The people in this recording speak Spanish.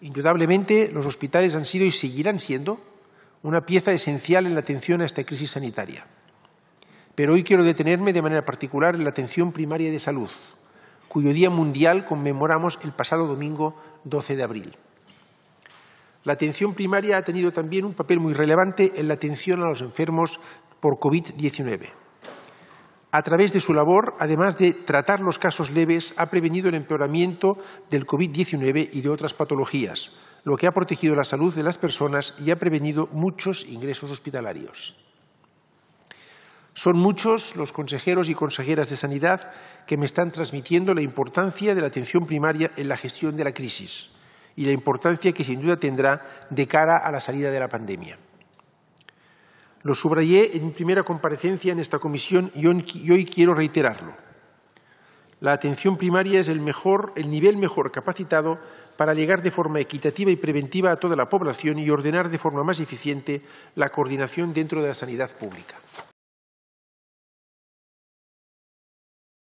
Indudablemente, los hospitales han sido y seguirán siendo una pieza esencial en la atención a esta crisis sanitaria. Pero hoy quiero detenerme de manera particular en la atención primaria de salud, cuyo Día Mundial conmemoramos el pasado domingo 12 de abril. La atención primaria ha tenido también un papel muy relevante en la atención a los enfermos por COVID-19 a través de su labor, además de tratar los casos leves, ha prevenido el empeoramiento del COVID-19 y de otras patologías, lo que ha protegido la salud de las personas y ha prevenido muchos ingresos hospitalarios. Son muchos los consejeros y consejeras de sanidad que me están transmitiendo la importancia de la atención primaria en la gestión de la crisis y la importancia que sin duda tendrá de cara a la salida de la pandemia. Lo subrayé en mi primera comparecencia en esta comisión y hoy quiero reiterarlo. La atención primaria es el, mejor, el nivel mejor capacitado para llegar de forma equitativa y preventiva a toda la población y ordenar de forma más eficiente la coordinación dentro de la sanidad pública.